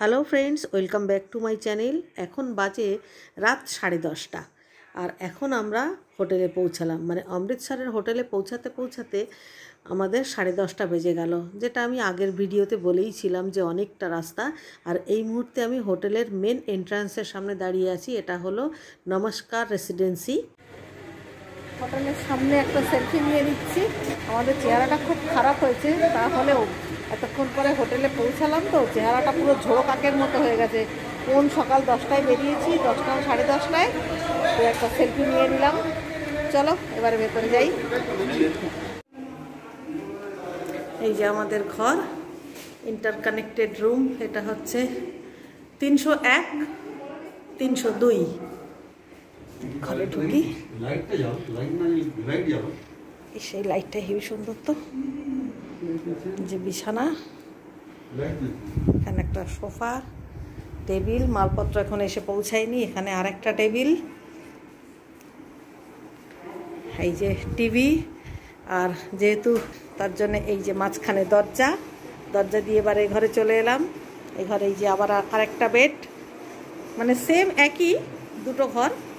hello friends welcome back to my channel এখন বাজে রাত সাড়ে দশটা আর এখন আমরা হোটেলে পৌঁছালাম মানে অমৃতসরের হোটেলে পৌঁছাতে পৌঁছাতে আমাদের সাড়ে দশটা বেজে গেল যেটা আমি আগের ভিডিওতে বলেইছিলাম যে অনেকটা রাস্তা আর এই মুহূর্তে আমি হোটেলের মেন এন্ট্রান্সের সামনে দাঁড়িয়ে আছি এটা হলো নমস্কার রেসিডেন্সি হাসপাতালের সামনে একটা সেলফি নিয়ে দিচ্ছি আমাদের চেহারাটা খুব খারাপ হয়েছে তাহলেও এতক্ষণ পরে হোটেলে পৌঁছালাম তো চেহারাটা পুরো ঝোড়ো কাকের মতো হয়ে গেছে কোন সকাল দশটায় বেরিয়েছি দশটা সাড়ে দশটায় তো একটা সেলফি নিয়ে নিলাম চলো এবারে ভেতরে যাই এই যে আমাদের ঘর ইন্টার কানেক্টেড রুম এটা হচ্ছে তিনশো এক তিনশো দুই ঘরে ঢুকি সেই লাইটটা হেবি সুন্দর তো যে বিছানা এখানে একটা সোফা টেবিল মালপত্র এখন এসে পৌঁছায়নি এখানে আর একটা টেবিল এই যে টিভি আর যেহেতু তার জন্য এই যে মাঝখানে দরজা দরজা দিয়ে এবার এই ঘরে চলে এলাম এই ঘরে এই যে আবার আরেকটা বেড মানে সেম একই দুটো ঘর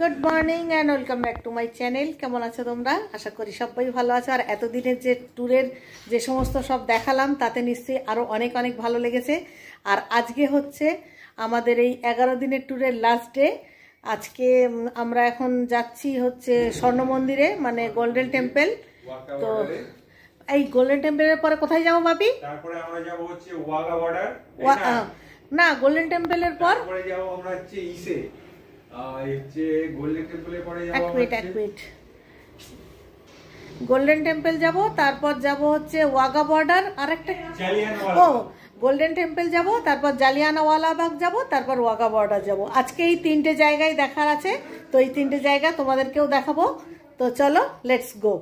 good morning and welcome back to my channel কেমন আছো তোমরা আশা করি সবাই ভালো আছো আর এতদিনের যে ট্যুরের যে সমস্ত সব দেখালাম তাতে নিশ্চয়ই আরও অনেক অনেক ভালো লেগেছে আর আজকে হচ্ছে আমাদের এই এগারো দিনের ট্যুরের লাস্ট ডে আজকে আমরা এখন যাচ্ছি হচ্ছে স্বর্ণ মন্দিরে মানে গোল্ডেন টেম্পল তো এই গোল্ডেন টেম্পলের পরে কোথায় যাবো ভাবি না গোল্ডেন টেম্পলের পর এক মিনিট এক মিনিট গোল্ডেন টেম্পল যাব তারপর যাব হচ্ছে ওয়াগা বর্ডার আর একটা ও গোল্ডেন টেম্পল যাব তারপর জালিয়ানাওয়ালাবাগ যাব তারপর ওয়াগা বর্ডার যাব আজকে এই তিনটে জায়গায় দেখার আছে তো এই তিনটে জায়গা তোমাদেরকেও দেখাবো তো চলো লেটস গো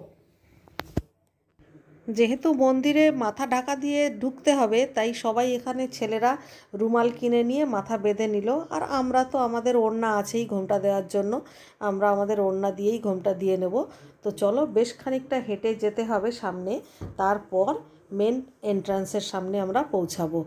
যেহেতু মন্দিরে মাথা ঢাকা দিয়ে ঢুকতে হবে তাই সবাই এখানে ছেলেরা রুমাল কিনে নিয়ে মাথা বেঁধে নিল আর আমরা তো আমাদের ওড়না আছেই ঘোমটা দেওয়ার জন্য আমরা আমাদের ওড়না দিয়েই ঘোমটা দিয়ে নেব তো চলো বেশ খানিকটা হেঁটে যেতে হবে সামনে তারপর মেন এন্ট্রান্সের সামনে আমরা পৌঁছাবো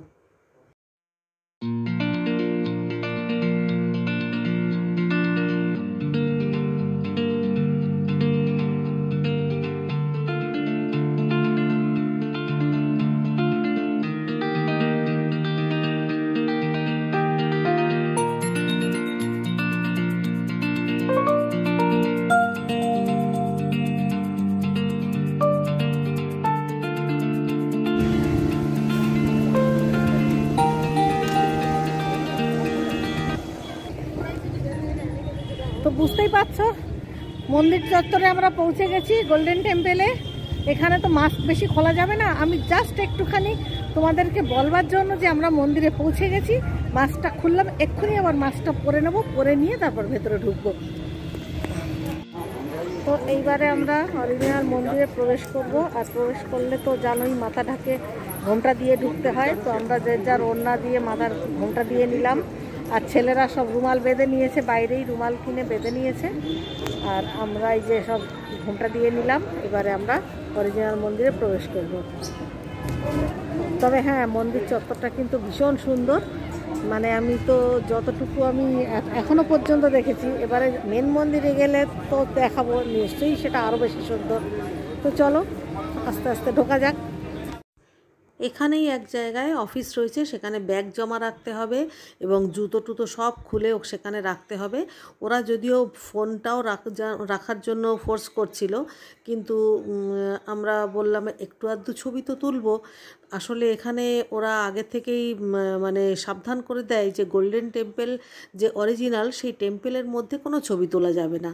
বুঝতেই পারছো মন্দির চত্বরে আমরা পৌঁছে গেছি গোল্ডেন টেম্পেলে এখানে তো মাস্ক বেশি খোলা যাবে না আমি জাস্ট একটুখানি তোমাদেরকে বলবার জন্য যে আমরা মন্দিরে পৌঁছে গেছি মাস্কটা খুললাম এক্ষুনি আবার মাস্কটা পরে নেবো পরে নিয়ে তারপর ভেতরে ঢুকবো তো এইবারে আমরা অরিজিনাল মন্দিরে প্রবেশ করব আর প্রবেশ করলে তো জানোই মাথা ঢাকে ঘোমটা দিয়ে ঢুকতে হয় তো আমরা যে যার ওড়না দিয়ে মাথার ঘোমটা দিয়ে নিলাম আর ছেলেরা সব রুমাল বেঁধে নিয়েছে বাইরেই রুমাল কিনে বেঁধে নিয়েছে আর আমরা এই যে সব ঘুমটা দিয়ে নিলাম এবারে আমরা অরিজিনাল মন্দিরে প্রবেশ করব তবে হ্যাঁ মন্দির চত্বরটা কিন্তু ভীষণ সুন্দর মানে আমি তো যতটুকু আমি এখনও পর্যন্ত দেখেছি এবারে মেন মন্দিরে গেলে তো দেখাবো নিশ্চয়ই সেটা আরও বেশি সুন্দর তো চলো আস্তে আস্তে ঢোকা যাক এখানেই এক জায়গায় অফিস রয়েছে সেখানে ব্যাগ জমা রাখতে হবে এবং জুতো টুতো সব খুলে সেখানে রাখতে হবে ওরা যদিও ফোনটাও রাখার জন্য ফোর্স করছিল কিন্তু আমরা বললাম একটু আধটু ছবি তো তুলবো আসলে এখানে ওরা আগে থেকেই মানে সাবধান করে দেয় যে গোল্ডেন টেম্পেল যে অরিজিনাল সেই টেম্পেলের মধ্যে কোনো ছবি তোলা যাবে না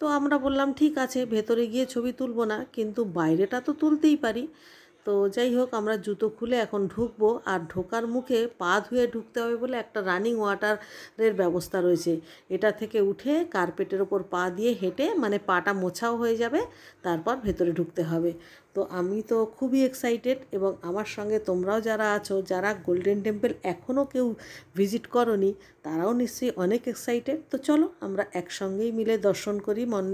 তো আমরা বললাম ঠিক আছে ভেতরে গিয়ে ছবি তুলবো না কিন্তু বাইরেটা তো তুলতেই পারি তো যাই হোক আমরা জুতো খুলে এখন ঢুকবো আর ঢোকার মুখে পা ধুয়ে ঢুকতে হবে বলে একটা রানিং ওয়াটারের ব্যবস্থা রয়েছে এটা থেকে উঠে কার্পেটের ওপর পা দিয়ে হেঁটে মানে পাটা মোছাও হয়ে যাবে তারপর ভেতরে ঢুকতে হবে তো আমি তো খুবই এক্সাইটেড এবং আমার সঙ্গে তোমরাও যারা আছো যারা গোল্ডেন টেম্পল এখনও কেউ ভিজিট করনি তারাও নিশ্চয়ই অনেক এক্সাইটেড তো চলো আমরা একসঙ্গেই মিলে দর্শন করি মন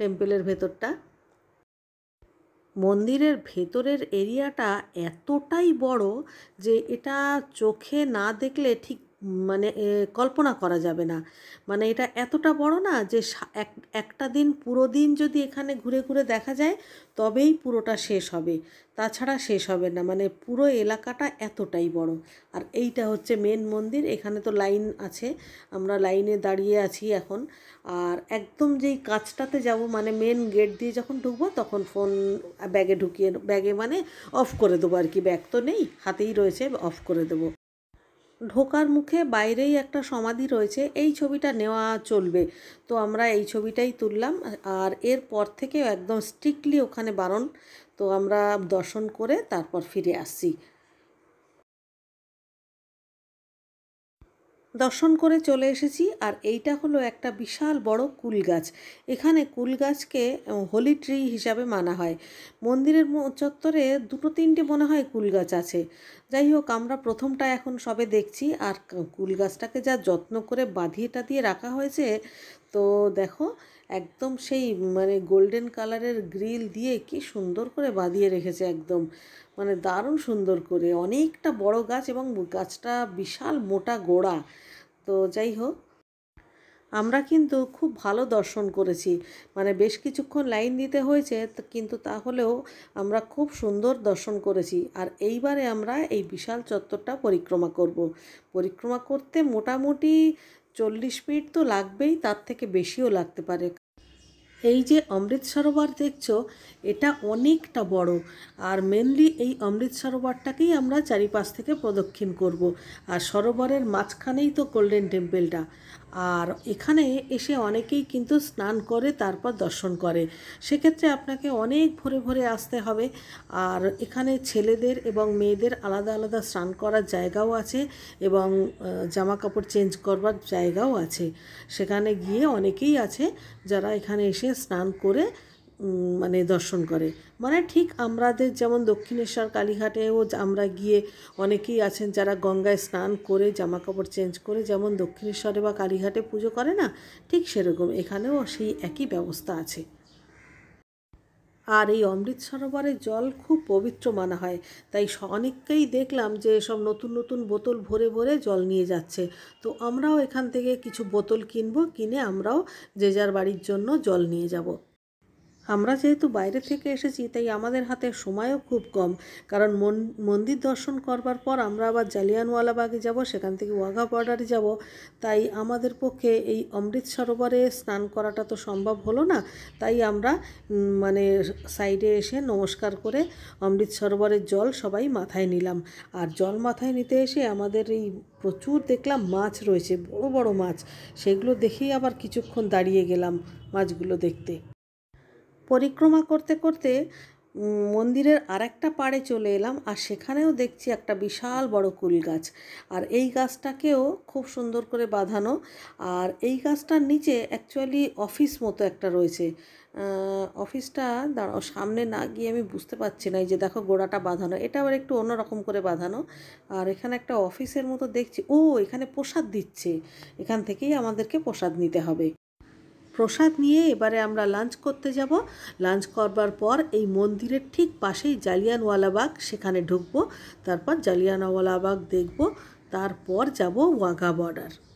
টেম্পলের ভেতরটা মন্দিরের ভেতরের এরিয়াটা এতটাই বড় যে এটা চোখে না দেখলে ঠিক মানে কল্পনা করা যাবে না মানে এটা এতটা বড় না যে একটা দিন পুরো দিন যদি এখানে ঘুরে ঘুরে দেখা যায় তবেই পুরোটা শেষ হবে তাছাড়া শেষ হবে না মানে পুরো এলাকাটা এতটাই বড় আর এইটা হচ্ছে মেন মন্দির এখানে তো লাইন আছে আমরা লাইনে দাঁড়িয়ে আছি এখন আর একদম যেই কাজটাতে যাব মানে মেন গেট দিয়ে যখন ঢুকবো তখন ফোন ব্যাগে ঢুকিয়ে ব্যাগে মানে অফ করে দেবো আর কি ব্যাগ তো নেই হাতেই রয়েছে অফ করে দেবো ঢোকার মুখে বাইরেই একটা সমাধি রয়েছে এই ছবিটা নেওয়া চলবে তো আমরা এই ছবিটাই তুললাম আর এরপর থেকে একদম স্ট্রিক্টলি ওখানে বারণ তো আমরা দর্শন করে তারপর ফিরে আসছি দর্শন করে চলে এসেছি আর এইটা হলো একটা বিশাল বড় কুল গাছ এখানে কুল গাছকে হোলি ট্রি হিসাবে মানা হয় মন্দিরের চত্বরে দুটো তিনটে মনে হয় কুল গাছ আছে যাই হোক আমরা প্রথমটা এখন সবে দেখছি আর কুল গাছটাকে যা যত্ন করে বাঁধিয়ে দিয়ে রাখা হয়েছে তো দেখো একদম সেই মানে গোল্ডেন কালারের গ্রিল দিয়ে কি সুন্দর করে বাঁধিয়ে রেখেছে একদম মানে দারুণ সুন্দর করে অনেকটা বড় গাছ এবং গাছটা বিশাল মোটা গোড়া তো যাই হোক আমরা কিন্তু খুব ভালো দর্শন করেছি মানে বেশ কিছুক্ষণ লাইন দিতে হয়েছে কিন্তু তাহলেও আমরা খুব সুন্দর দর্শন করেছি আর এইবারে আমরা এই বিশাল চত্বরটা পরিক্রমা করব পরিক্রমা করতে মোটামুটি চল্লিশ মিনিট তো লাগবেই তার থেকে বেশিও লাগতে পারে এই যে অমৃত সরোবর দেখছো এটা অনেকটা বড় আর মেনলি এই অমৃত সরোবরটাকেই আমরা চারিপাশ থেকে প্রদক্ষিণ করব আর সরোবরের মাঝখানেই তো গোল্ডেন টেম্পেলটা আর এখানে এসে অনেকেই কিন্তু স্নান করে তারপর দর্শন করে সেক্ষেত্রে আপনাকে অনেক ভোরে ভোরে আসতে হবে আর এখানে ছেলেদের এবং মেয়েদের আলাদা আলাদা স্নান করার জায়গাও আছে এবং জামা কাপড় চেঞ্জ করবার জায়গাও আছে সেখানে গিয়ে অনেকেই আছে যারা এখানে এসে স্নান করে মানে দর্শন করে মানে ঠিক আমাদের যেমন দক্ষিণেশ্বর কালীঘাটেও আমরা গিয়ে অনেকেই আছেন যারা গঙ্গায় স্নান করে জামা কাপড় চেঞ্জ করে যেমন দক্ষিণেশ্বরে বা কালীঘাটে পুজো করে না ঠিক সেরকম এখানেও সেই একই ব্যবস্থা আছে আর এই অমৃত সরোবরের জল খুব পবিত্র মানা হয় তাই অনেককেই দেখলাম যে সব নতুন নতুন বোতল ভরে ভরে জল নিয়ে যাচ্ছে তো আমরাও এখান থেকে কিছু বোতল কিনবো কিনে আমরাও যে যার বাড়ির জন্য জল নিয়ে যাব আমরা যেহেতু বাইরে থেকে এসেছি তাই আমাদের হাতে সময়ও খুব কম কারণ মন্দির দর্শন করবার পর আমরা আবার জালিয়ানওয়ালাবাগে যাব সেখান থেকে ওয়াঘা বর্ডারে যাব তাই আমাদের পক্ষে এই অমৃত সরোবরে স্নান করাটা তো সম্ভব হলো না তাই আমরা মানে সাইডে এসে নমস্কার করে অমৃত সরোবরের জল সবাই মাথায় নিলাম আর জল মাথায় নিতে এসে আমাদের এই প্রচুর দেখলাম মাছ রয়েছে বড় বড় মাছ সেগুলো দেখেই আবার কিছুক্ষণ দাঁড়িয়ে গেলাম মাছগুলো দেখতে পরিক্রমা করতে করতে মন্দিরের আর একটা পাড়ে চলে এলাম আর সেখানেও দেখছি একটা বিশাল বড় কুল গাছ আর এই গাছটাকেও খুব সুন্দর করে বাঁধানো আর এই গাছটার নিচে অ্যাকচুয়ালি অফিস মতো একটা রয়েছে অফিসটা দাঁড়াও সামনে না গিয়ে আমি বুঝতে পারছি না যে দেখো গোড়াটা বাঁধানো এটা আবার একটু অন্যরকম করে বাঁধানো আর এখানে একটা অফিসের মতো দেখছি ও এখানে প্রসাদ দিচ্ছে এখান থেকেই আমাদেরকে প্রসাদ নিতে হবে প্রসাদ নিয়ে এবারে আমরা লাঞ্চ করতে যাব লাঞ্চ করবার পর এই মন্দিরের ঠিক পাশেই জালিয়ানওয়ালাবাগ সেখানে ঢুকবো তারপর জালিয়ানওয়ালাবাগ দেখব তারপর যাব ওয়াঘা বর্ডার